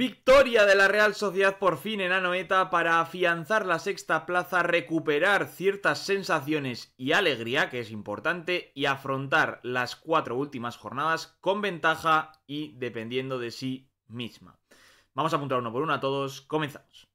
Victoria de la Real Sociedad por fin en Anoeta para afianzar la sexta plaza, recuperar ciertas sensaciones y alegría, que es importante, y afrontar las cuatro últimas jornadas con ventaja y dependiendo de sí misma. Vamos a apuntar uno por uno a todos, comenzamos.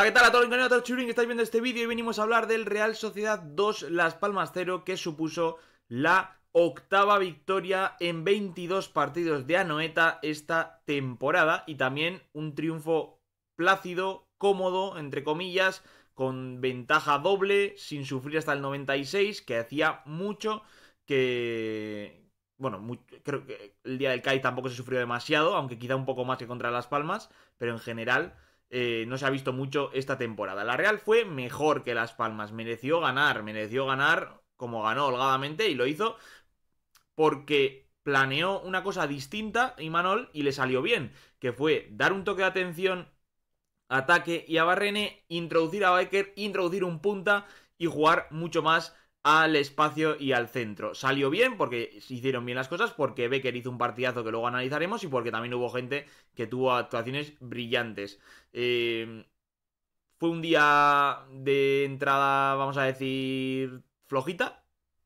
Hola, ¿qué tal a todos los a que estáis viendo este vídeo? y venimos a hablar del Real Sociedad 2 Las Palmas 0 que supuso la octava victoria en 22 partidos de Anoeta esta temporada y también un triunfo plácido, cómodo, entre comillas, con ventaja doble, sin sufrir hasta el 96, que hacía mucho que... Bueno, creo que el día del CAI tampoco se sufrió demasiado, aunque quizá un poco más que contra Las Palmas, pero en general eh, no se ha visto mucho esta temporada. La Real fue mejor que Las Palmas, mereció ganar, mereció ganar como ganó holgadamente y lo hizo porque planeó una cosa distinta Imanol y le salió bien, que fue dar un toque de atención, ataque y a Barrene, introducir a Baker introducir un punta y jugar mucho más al espacio y al centro. Salió bien porque se hicieron bien las cosas, porque Becker hizo un partidazo que luego analizaremos y porque también hubo gente que tuvo actuaciones brillantes. Em, fue un día de entrada, vamos a decir, flojita.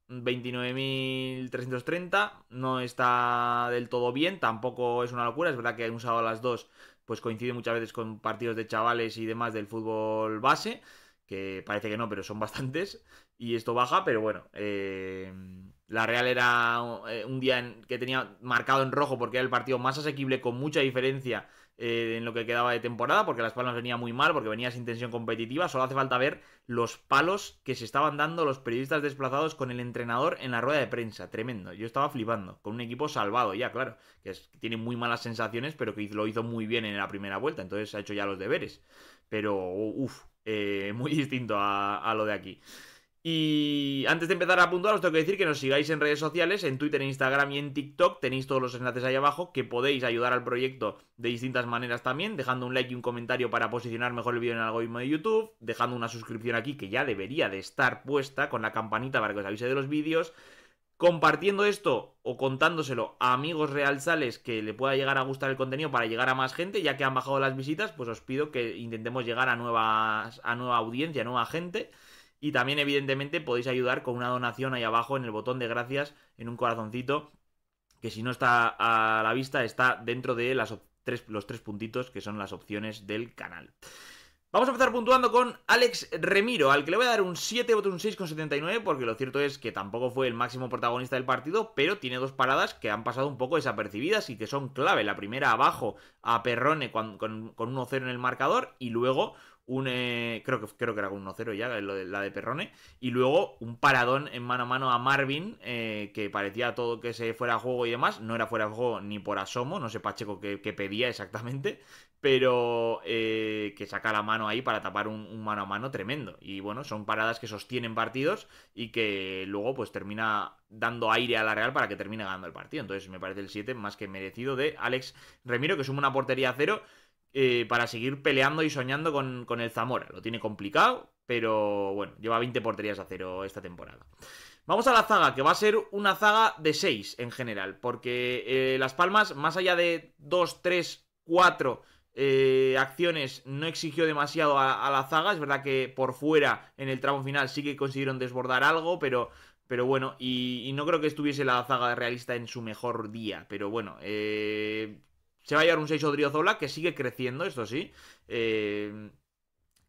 29.330 no está del todo bien, tampoco es una locura, es verdad que un usado las dos pues coincide muchas veces con partidos de chavales y demás del fútbol base, que parece que no, pero son bastantes y esto baja, pero bueno. Eh, la Real era eh, un día que tenía marcado en rojo porque era el partido más asequible con mucha diferencia eh, en lo que quedaba de temporada, porque Las Palmas venía muy mal, porque venía sin tensión competitiva. Solo hace falta ver los palos que se estaban dando los periodistas desplazados con el entrenador en la rueda de prensa. Tremendo. Yo estaba flipando. Con un equipo salvado ya, claro. Que, tiene muy malas sensaciones, pero que lo hizo muy bien en la primera vuelta. Entonces ha hecho ya los deberes. Pero, uff, muy distinto a lo de aquí. Y antes de empezar a apuntar os tengo que decir que nos sigáis en redes sociales, en Twitter, en Instagram y en TikTok. Tenéis todos los enlaces ahí abajo, que podéis ayudar al proyecto de distintas maneras también, dejando un like y un comentario para posicionar mejor el vídeo en el algoritmo de YouTube, dejando una suscripción aquí que ya debería de estar puesta con la campanita para que os avise de los vídeos, compartiendo esto o contándoselo a amigos realzales que le pueda llegar a gustar el contenido para llegar a más gente, ya que han bajado las visitas, pues os pido que intentemos llegar a, nuevas, a nueva audiencia, a nueva gente. Y también, evidentemente, podéis ayudar con una donación ahí abajo en el botón de gracias, en un corazoncito, que si no está a la vista, está dentro de las, tres, los tres puntitos que son las opciones del canal. Vamos a empezar puntuando con Alex Remiro, al que le voy a dar un 7, voto un 6,79, porque lo cierto es que tampoco fue el máximo protagonista del partido, pero tiene dos paradas que han pasado un poco desapercibidas y que son clave. La primera abajo a Perrone con, un 1-0 en el marcador y luego un eh, creo que creo que era con 1-0 ya la de Perrone y luego un paradón en mano a mano a Marvin eh, que parecía todo que se fuera a juego y demás no era fuera de juego ni por asomo no sé Pacheco qué, pedía exactamente pero eh, que saca la mano ahí para tapar un, mano a mano tremendo. Y bueno, son paradas que sostienen partidos y que luego pues termina dando aire a la Real para que termine ganando el partido. Entonces me parece el 7 más que merecido de Alex Remiro, que suma una portería a cero eh, para seguir peleando y soñando con, el Zamora. Lo tiene complicado, pero bueno, lleva 20 porterías a cero esta temporada. Vamos a la zaga, que va a ser una zaga de 6 en general, porque eh, Las Palmas, más allá de 2, 3, 4 eh, acciones no exigió demasiado a, la zaga. Es verdad que por fuera, en el tramo final, sí que consiguieron desbordar algo, pero, pero bueno, y, no creo que estuviese la zaga realista en su mejor día. Pero bueno, eh, se va a llevar un 6 Odriozola que sigue creciendo, esto sí. Eh,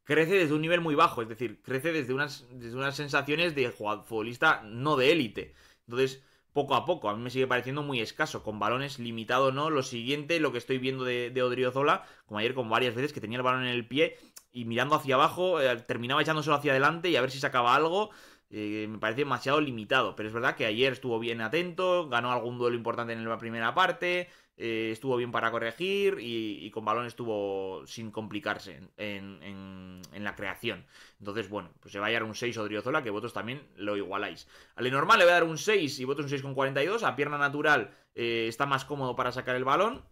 crece desde un nivel muy bajo, es decir, crece desde unas, desde unas sensaciones de futbolista no de élite. Entonces poco a poco. A mí me sigue pareciendo muy escaso, con balones limitado no. Lo siguiente, lo que estoy viendo de, de Zola, como ayer con varias veces que tenía el balón en el pie y mirando hacia abajo, eh, terminaba echándoselo hacia adelante y a ver si sacaba algo. Eh, me parece demasiado limitado, pero es verdad que ayer estuvo bien atento, ganó algún duelo importante en la primera parte, eh, estuvo bien para corregir y, con balón estuvo sin complicarse en, la creación. Entonces, bueno, pues se va a dar un 6 Odriozola, que vosotros también lo igualáis. A le normal le voy a dar un 6 y vosotros un con 42 A pierna natural eh, está más cómodo para sacar el balón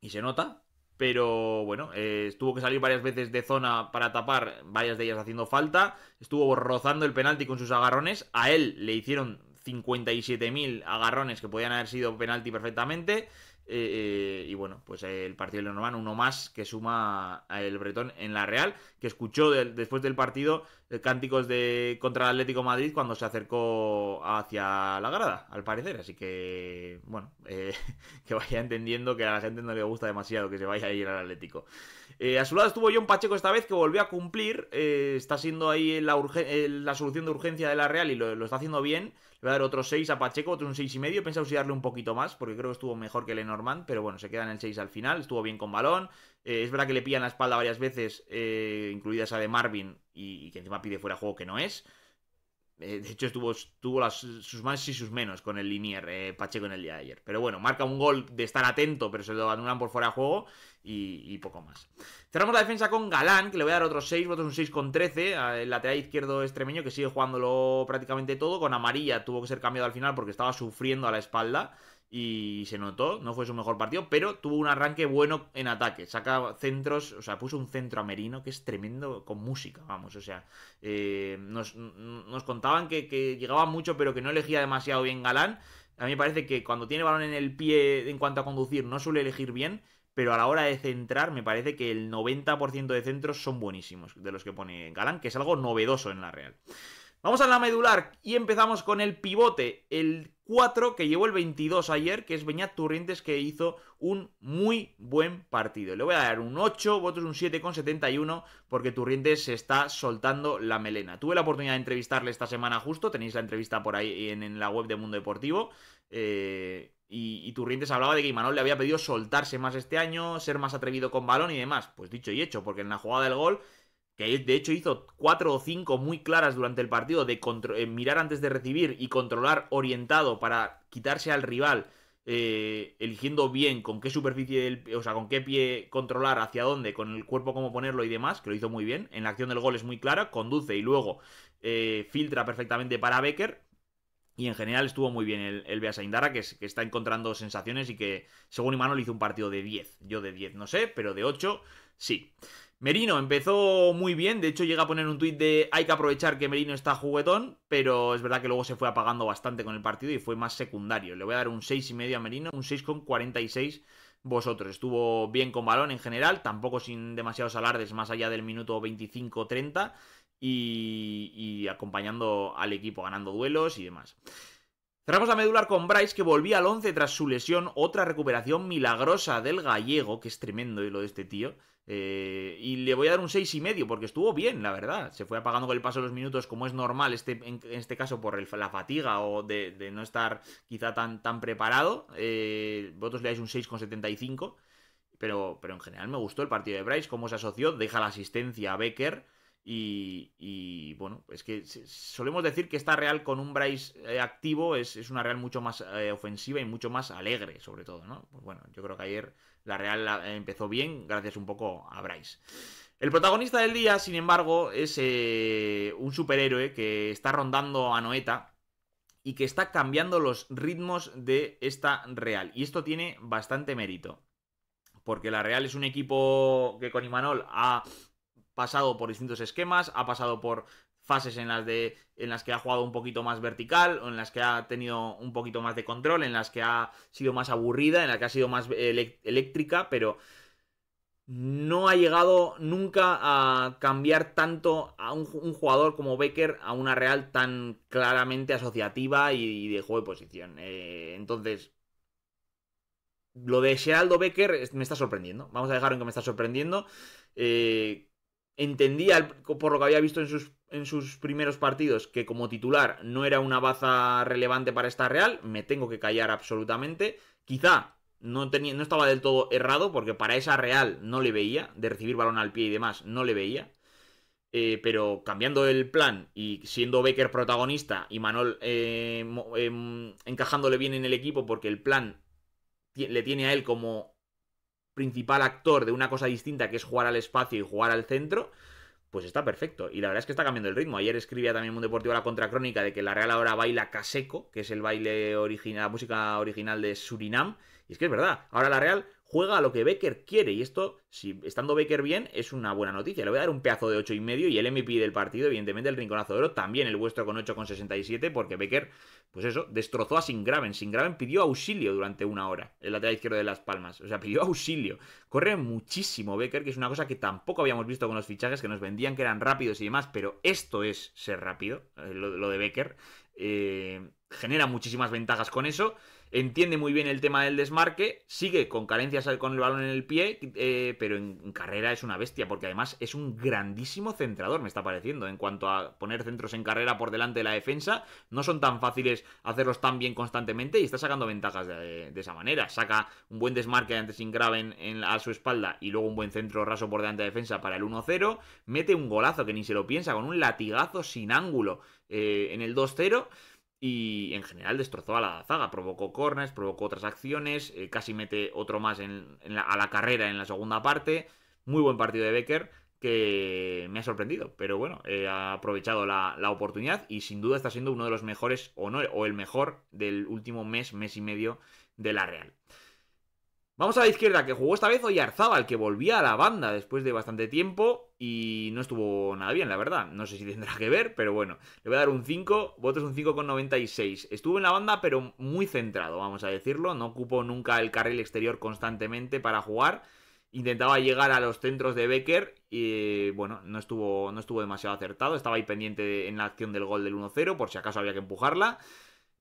y se nota. Pero bueno, eh, Estuvo que salir varias veces de zona para tapar, varias de ellas haciendo falta. Estuvo rozando el penalti con sus agarrones. A él le hicieron 57.000 agarrones que podían haber sido penalti perfectamente. Eh, y bueno, pues el partido de Lenormand, uno más que suma el Bretón en la Real, que escuchó después del partido eh, cánticos de contra el Atlético Madrid cuando se acercó hacia la grada, al parecer. Así que, bueno, eh, que vaya entendiendo que a la gente no le gusta demasiado que se vaya a ir al Atlético. a su lado estuvo John Pacheco esta vez, que volvió a cumplir. está siendo ahí la, solución de urgencia de la Real y lo está haciendo bien voy a dar otro 6 a Pacheco, otro un y medio pensado si darle un poquito más, porque creo que estuvo mejor que Lenormand, pero bueno, se queda en el 6 al final. Estuvo bien con balón. Eh, es verdad que le pillan la espalda varias veces, eh, incluida esa de Marvin, y, y, que encima pide fuera juego que no es. Eh, de hecho, estuvo, tuvo las, sus más y sus menos con el Linier eh, Pacheco en el día de ayer. Pero bueno, marca un gol de estar atento, pero se lo anulan por fuera de juego y, poco más. Cerramos la defensa con Galán, que le voy a dar otros 6, votos un 6 con 13. El lateral izquierdo extremeño que sigue jugándolo prácticamente todo. Con amarilla tuvo que ser cambiado al final porque estaba sufriendo a la espalda y se notó, no fue su mejor partido, pero tuvo un arranque bueno en ataque, saca centros, o sea, puso un centro a Merino que es tremendo con música, vamos, o sea, eh, nos, contaban que, que llegaba mucho pero que no elegía demasiado bien Galán, a mí me parece que cuando tiene balón en el pie en cuanto a conducir no suele elegir bien, pero a la hora de centrar me parece que el 90% de centros son buenísimos de los que pone Galán, que es algo novedoso en la Real. Vamos a la medular y empezamos con el pivote, el 4 que llevó el 22 ayer, que es Beñat Turrientes, que hizo un muy buen partido. Le voy a dar un 8, votos un 7,71, porque Turrientes se está soltando la melena. Tuve la oportunidad de entrevistarle esta semana justo, tenéis la entrevista por ahí en, la web de Mundo Deportivo. Eh, y, y, Turrientes hablaba de que Imanol le había pedido soltarse más este año, ser más atrevido con balón y demás. Pues dicho y hecho, porque en la jugada del gol que de hecho hizo cuatro o cinco muy claras durante el partido de eh, mirar antes de recibir y controlar orientado para quitarse al rival, eh, eligiendo bien con qué superficie, o sea, con qué pie controlar, hacia dónde, con el cuerpo cómo ponerlo y demás, que lo hizo muy bien. En la acción del gol es muy clara, conduce y luego eh, filtra perfectamente para Becker, y en general estuvo muy bien el, el Saindara, que, está encontrando sensaciones y que, según le hizo un partido de 10. Yo de 10 no sé, pero de 8 sí. Merino empezó muy bien, de hecho llega a poner un tuit de hay que aprovechar que Merino está juguetón, pero es verdad que luego se fue apagando bastante con el partido y fue más secundario. Le voy a dar un 6,5 a Merino, un 6,46 vosotros. Estuvo bien con balón en general, tampoco sin demasiados alardes más allá del minuto 25-30 y, acompañando al equipo ganando duelos y demás. Cerramos a medular con Bryce, que volvía al 11 tras su lesión, otra recuperación milagrosa del gallego, que es tremendo eh, lo de este tío. Eh, y le voy a dar un y medio porque estuvo bien, la verdad. Se fue apagando con el paso de los minutos, como es normal este, en, este caso por la fatiga o de, no estar quizá tan, tan preparado. Eh, vosotros le dais un 6,75. Pero, pero en general me gustó el partido de Bryce, cómo se asoció, deja la asistencia a Becker. Y, bueno, es que solemos decir que esta Real con un Bryce eh, activo es, una Real mucho más eh, ofensiva y mucho más alegre, sobre todo, ¿no? Pues bueno, yo creo que ayer la Real eh, empezó bien, gracias un poco a Bryce. El protagonista del día, sin embargo, es eh, un superhéroe que está rondando a Noeta y que está cambiando los ritmos de esta Real. Y esto tiene bastante mérito. Porque la Real es un equipo que con Imanol ha pasado por distintos esquemas, ha pasado por fases en las, de, en las que ha jugado un poquito más vertical, o en las que ha tenido un poquito más de control, en las que ha sido más aburrida, en las que ha sido más eh, eléctrica, pero no ha llegado nunca a cambiar tanto a un, jugador como Becker a una Real tan claramente asociativa y, de juego de posición. Eh, entonces, lo de Geraldo Becker me está sorprendiendo. Vamos a dejar en que me está sorprendiendo. Eh, entendía por lo que había visto en sus en sus primeros partidos que como titular no era una baza relevante para esta Real, me tengo que callar absolutamente. Quizá no, tenía, no estaba del todo errado porque para esa Real no le veía, de recibir balón al pie y demás, no le veía. Eh, pero cambiando el plan y siendo Becker protagonista y Manuel eh, em, encajándole bien en el equipo porque el plan le tiene a él como principal actor de una cosa distinta que es jugar al espacio y jugar al centro, pues está perfecto. Y la verdad es que está cambiando el ritmo. Ayer escribía también un deportivo la contracrónica de que la Real ahora baila caseco, que es el baile original, la música original de Surinam. Y es que es verdad, ahora la Real juega a lo que Becker quiere. Y esto, si estando Becker bien, es una buena noticia. Le voy a dar un pedazo de 8,5 y medio y el MP del partido, evidentemente, el Rinconazo de Oro, también el vuestro con 8,67, porque Becker, pues eso, destrozó a Singraven. Singraven pidió auxilio durante una hora, el lateral izquierdo de Las Palmas. O sea, pidió auxilio. Corre muchísimo Becker, que es una cosa que tampoco habíamos visto con los fichajes, que nos vendían que eran rápidos y demás, pero esto es ser rápido, eh, lo, de Becker. Eh, genera muchísimas ventajas con eso entiende muy bien el tema del desmarque, sigue con carencias con el balón en el pie, eh, pero en carrera es una bestia, porque además es un grandísimo centrador, me está pareciendo, en cuanto a poner centros en carrera por delante de la defensa, no son tan fáciles hacerlos tan bien constantemente y está sacando ventajas de, esa manera, saca un buen desmarque antes sin en, a su espalda y luego un buen centro raso por delante de defensa para el 1-0, mete un golazo que ni se lo piensa, con un latigazo sin ángulo eh, en el 2-0 y en general destrozó a la zaga. Provocó corners, provocó otras acciones, eh, casi mete otro más a la carrera en la segunda parte. Muy buen partido de Becker que me ha sorprendido, pero bueno, eh, ha aprovechado la, oportunidad y sin duda está siendo uno de los mejores o, o el mejor del último mes, mes y medio de la Real. Vamos a la izquierda, que jugó esta vez Oyarzábal, que volvía a la banda después de bastante tiempo y no estuvo nada bien, la verdad. No sé si tendrá que ver, pero bueno. Le voy a dar un 5, votos un 5,96. Estuvo en la banda, pero muy centrado, vamos a decirlo. No ocupó nunca el carril exterior constantemente para jugar. Intentaba llegar a los centros de Becker y bueno, no estuvo, no estuvo demasiado acertado. Estaba ahí pendiente en la acción del gol del 1-0 por si acaso había que empujarla.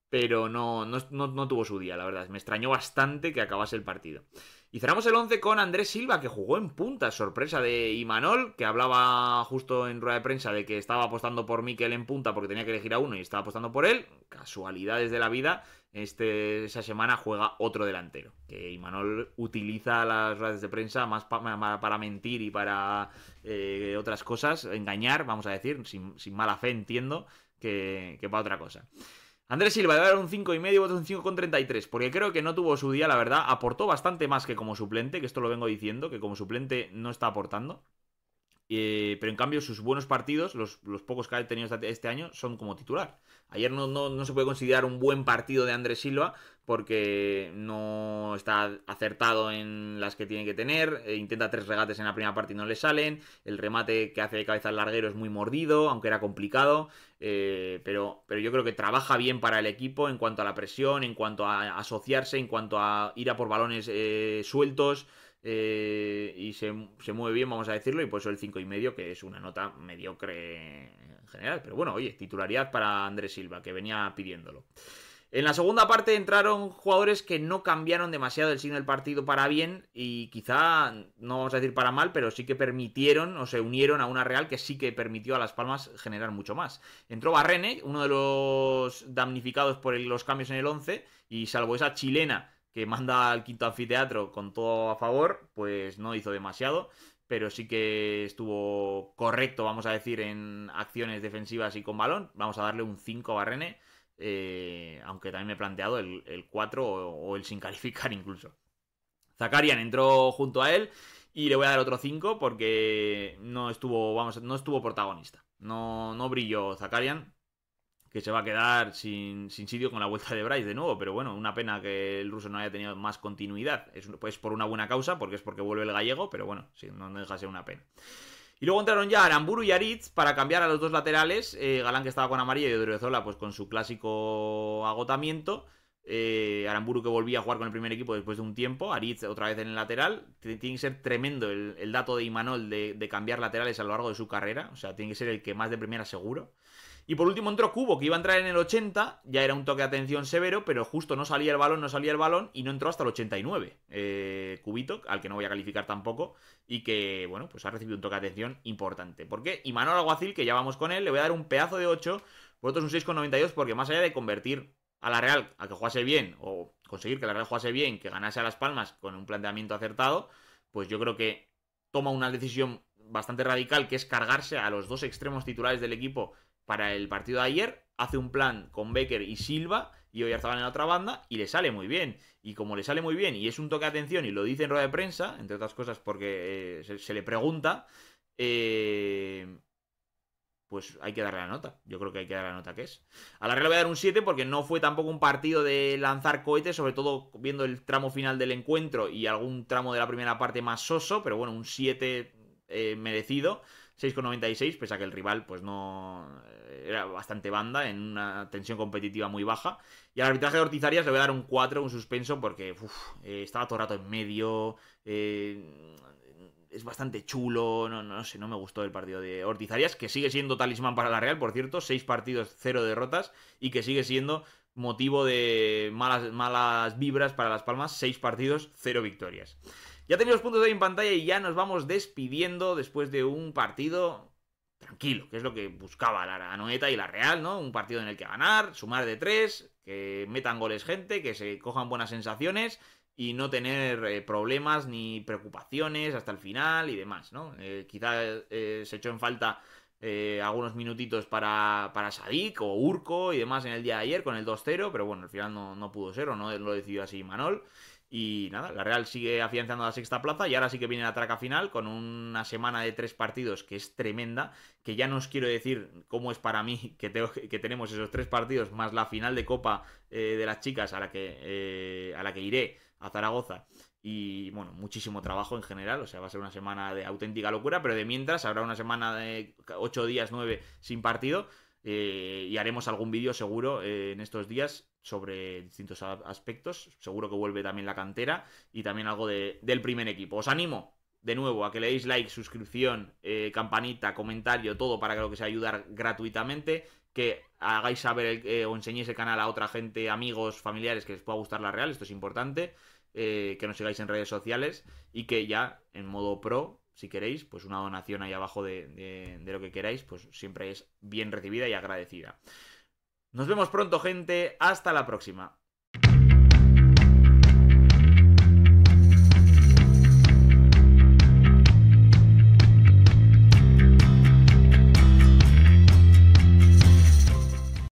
Pero no, no, no tuvo su día, la verdad. Me extrañó bastante que acabase el partido. Y cerramos el 11 con Andrés Silva, que jugó en punta, sorpresa de Imanol, que hablaba justo en rueda de prensa de que estaba apostando por Mikel en punta porque tenía que elegir a uno y estaba apostando por él. Casualidades de la vida, este, esa semana juega otro delantero. Que Imanol utiliza las ruedas de prensa más para mentir y para eh, otras cosas, engañar, vamos a decir, sin, mala fe entiendo, que, que para otra cosa. Andrés Silva debe dar un 5,5 y un 5,33, porque creo que no tuvo su día, la verdad. Aportó bastante más que como suplente, que esto lo vengo diciendo, que como suplente no está aportando. Eh, pero en cambio, sus buenos partidos, los, pocos que ha tenido este año, son como titular. Ayer no, se puede considerar un buen partido de Andrés Silva porque no está acertado en las que tiene que tener. Eh, intenta tres regates en la primera parte y no le salen. El remate que hace de cabeza al larguero es muy mordido, aunque era complicado. Eh, pero, pero yo creo que trabaja bien para el equipo en cuanto a la presión, en cuanto a asociarse, en cuanto a ir a por balones sueltos. Eh, y se, se, mueve bien, vamos a decirlo, y por eso el medio que es una nota mediocre en general. Pero bueno, oye, titularidad para Andrés Silva, que venía pidiéndolo. En la segunda parte entraron jugadores que no cambiaron demasiado el signo del partido para bien y quizá, no vamos a decir para mal, pero sí que permitieron o se unieron a una Real que sí que permitió a Las Palmas generar mucho más. Entró Barrene, uno de los damnificados por los cambios en el 11, y salvo esa chilena que manda al quinto anfiteatro con todo a favor, pues no hizo demasiado, pero sí que estuvo correcto, vamos a decir, en acciones defensivas y con balón. Vamos a darle un 5 a Barrene, eh, aunque también me he planteado el, 4 o, el sin calificar incluso. Zakarian entró junto a él y le voy a dar otro 5 porque no estuvo, vamos, no estuvo protagonista. No, no brilló Zakarian, que se va a quedar sin, sin sitio con la vuelta de Bryce de nuevo, pero bueno, una pena que el ruso no haya tenido más continuidad. Es pues por una buena causa, porque es porque vuelve el gallego, pero bueno, sí, no, deja ser una pena. Y luego entraron ya Aramburu y Aritz para cambiar a los dos laterales. Eh, Galán que estaba con amarillo y Odriozola pues con su clásico agotamiento. Eh, Aramburu que volvía a jugar con el primer equipo después de un tiempo. Aritz otra vez en el lateral. Tiene que ser tremendo el, dato de Imanol de, cambiar laterales a lo largo de su carrera. O sea, tiene que ser el que más de primera seguro. Y por último entró Cubo, que iba a entrar en el 80, ya era un toque de atención severo, pero justo no salía el balón, no salía el balón, y no entró hasta el 89. Eh, Cubito, al que no voy a calificar tampoco, y que, bueno, pues ha recibido un toque de atención importante. ¿Por qué? Y Manuel Alguacil, que ya vamos con él, le voy a dar un pedazo de 8, es un 6,92, porque más allá de convertir a la Real a que jugase bien, o conseguir que la Real jugase bien, que ganase a Las Palmas con un planteamiento acertado, pues yo creo que toma una decisión bastante radical, que es cargarse a los dos extremos titulares del equipo para el partido de ayer, hace un plan con Becker y Silva y hoy estaban en la otra banda y le sale muy bien. Y como le sale muy bien y es un toque de atención y lo dice en rueda de prensa, entre otras cosas porque eh, se, le pregunta, eh, pues hay que darle la nota. Yo creo que hay que darle la nota que es. A la Real voy a dar un 7 porque no fue tampoco un partido de lanzar cohetes, sobre todo viendo el tramo final del encuentro y algún tramo de la primera parte más soso, pero bueno, un 7 eh, merecido 6,96, pese a que el rival pues no eh, era bastante banda, en una tensión competitiva muy baja. Y al arbitraje de Ortizarias le voy a dar un 4, un suspenso, porque eh, estaba todo el rato en medio, eh, es bastante chulo, no, no, sé, no me gustó el partido de Ortizarias, que sigue siendo talismán para la Real, por cierto, 6 partidos, 0 derrotas, y que sigue siendo motivo de malas, malas vibras para Las Palmas, 6 partidos, 0 victorias. Ya tenéis puntos de hoy en pantalla y ya nos vamos despidiendo después de un partido tranquilo, que es lo que buscaba la Anoeta y la Real, ¿no? Un partido en el que ganar, sumar de tres, que metan goles gente, que se cojan buenas sensaciones y no tener eh, problemas ni preocupaciones hasta el final y demás, ¿no? Eh, quizá eh, se echó en falta algunos minutitos para, para Sadik o Urco y demás en el día de ayer con el 2-0, pero bueno, al final no, no pudo ser o no lo decidió así Manol. Y nada, la Real sigue afianzando la sexta plaza y ahora sí que viene la traca final con una semana de tres partidos que es tremenda, que ya no os quiero decir cómo es para mí que, tengo, que tenemos esos tres partidos más la final de Copa eh, de las chicas a la, que, eh, a la que iré a Zaragoza. Y bueno, muchísimo trabajo en general, o sea, va a ser una semana de auténtica locura, pero de mientras habrá una semana de ocho días, nueve sin partido. Eh, y haremos algún vídeo seguro en estos días sobre distintos aspectos. Seguro que vuelve también la cantera y también algo del primer equipo. Os animo de nuevo a que le like, suscripción, eh, campanita, comentario, todo para que lo que sea ayudar gratuitamente. Que hagáis saber eh, o enseñéis el canal a otra gente, amigos, familiares que les pueda gustar la real, esto es importante. Eh, que nos sigáis en redes sociales y que ya en modo pro, si queréis, pues una donación ahí abajo de lo que queráis, pues siempre es bien recibida y agradecida. Nos vemos pronto, gente. Hasta la próxima.